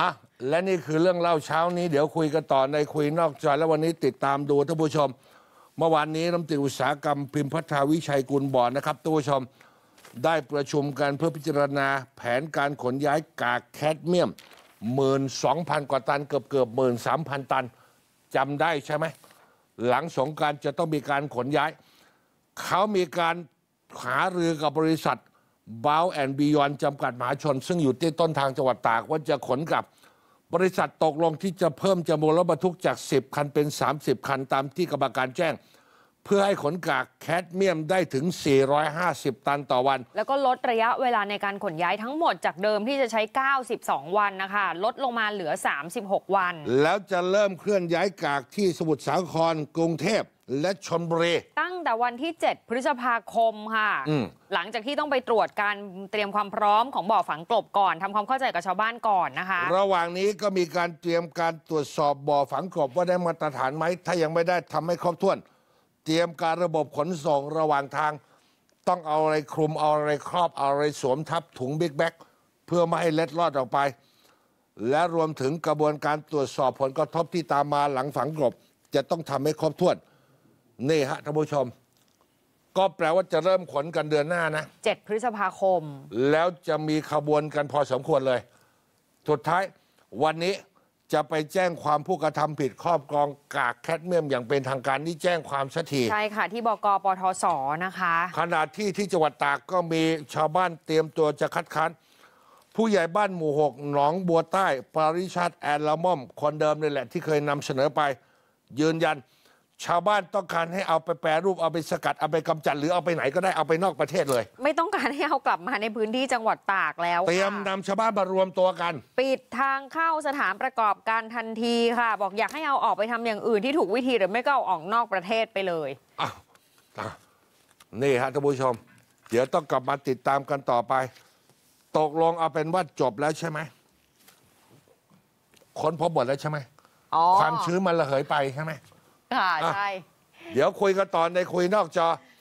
อ่ะและนี่คือเรื่องเล่าเช้านี้เดี๋ยวคุยกันต่อในคุยนอกจอแล้ววันนี้ติดตามดูท่านผู้ชม เมื่อวานนี้รัฐมนตรีอุตสาหกรรมพิมพ์พัฒนาวิชัยกุลบอดนะครับท่านผู้ชมได้ประชุมกันเพื่อพิจารณาแผนการขนย้ายกากแคดเมียม 12,000 กว่าตันเกือบเกือบ13,000 ตันจำได้ใช่ไหมหลังสงการจะต้องมีการขนย้ายเขามีการหารือกับบริษัทบาวแอนบียอนจำกัดมหาชนซึ่งอยู่ที่ต้นทางจังหวัดตากว่าจะขนกลับบริษัทตกลงที่จะเพิ่มจำนวนรถบรรทุกจาก 10 คันเป็น 30 คันตามที่กรรมการแจ้งพื่อให้ขนกากแคดเมียมได้ถึง 450 ตันต่อวัน แล้วก็ลดระยะเวลาในการขนย้ายทั้งหมด จากเดิมที่จะใช้ 92 วันนะคะ ลดลงมาเหลือ 36 วัน แล้วจะเริ่มเคลื่อนย้ายกากที่สมุทรสาคร กรุงเทพ และชนบุรี ตั้งแต่วันที่ 7 พฤษภาคมค่ะ หลังจากที่ต้องไปตรวจการเตรียมความพร้อมของบ่อฝังกลบก่อน ทำความเข้าใจกับชาวบ้านก่อนนะคะ ระหว่างนี้ก็มีการเตรียมการตรวจสอบบ่อฝังกลบว่าได้มาตรฐานไหม ถ้ายังไม่ได้ทำให้ครบถ้วนเตรียมการระบบขนส่งระหว่างทาง ต้องเอาอะไรคลุม เอาอะไรครอบเอาอะไรสวมทับถุงบิ๊กแบ็กเพื่อไม่ให้เล็ดลอดออกไป และรวมถึงกระบวนการตรวจสอบผลกระทบที่ตามมาหลังฝังกลบจะต้องทำให้ครบถ้วนนี่ฮะท่านผู้ชม ก็แปลว่าจะเริ่มขนกันเดือนหน้านะ 7 พฤษภาคม แล้วจะมีขบวนกันพอสมควรเลย สุดท้ายวันนี้จะไปแจ้งความผู้กระทำผิดครอบครองกากแคดเมียม อย่างเป็นทางการนี่แจ้งความสักทีใช่ค่ะที่บกปทศนะคะขณะที่ที่จังหวัดตากก็มีชาวบ้านเตรียมตัวจะคัดค้านผู้ใหญ่บ้านหมู่หกหนองบัวใต้ปริชาติแอนละม่อม คนเดิมนี่แหละที่เคยนำเสนอไป ยืนยันชาวบ้านต้องการให้เอาไปแปร รูปเอาไปสกัด เอาไปกำจัด หรือเอาไปไหนก็ได้เอาไปนอกประเทศเลย ไม่ต้องการให้เอากลับมาในพื้นที่จังหวัดตากแล้ว เตรียมนำชาวบ้านมารวมตัวกัน ปิดทางเข้าสถานประกอบการทันทีค่ะ บอกอยากให้เอาออกไปทำอย่างอื่นที่ถูกวิธีหรือไม่ก็เอาออกนอกประเทศไปเลยอ้าวนี่ฮะท่านผู้ชม เดี๋ยวต้องกลับมาติดตามกันต่อไป ตกลงเอาเป็นว่าจบแล้วใช่ไหมค้นพบหมดแล้วใช่ไหมความชื้นมันระเหยไปใช่ไหมค่ะใช่เดี๋ยวคุยกันตอนในคุยนอกจอ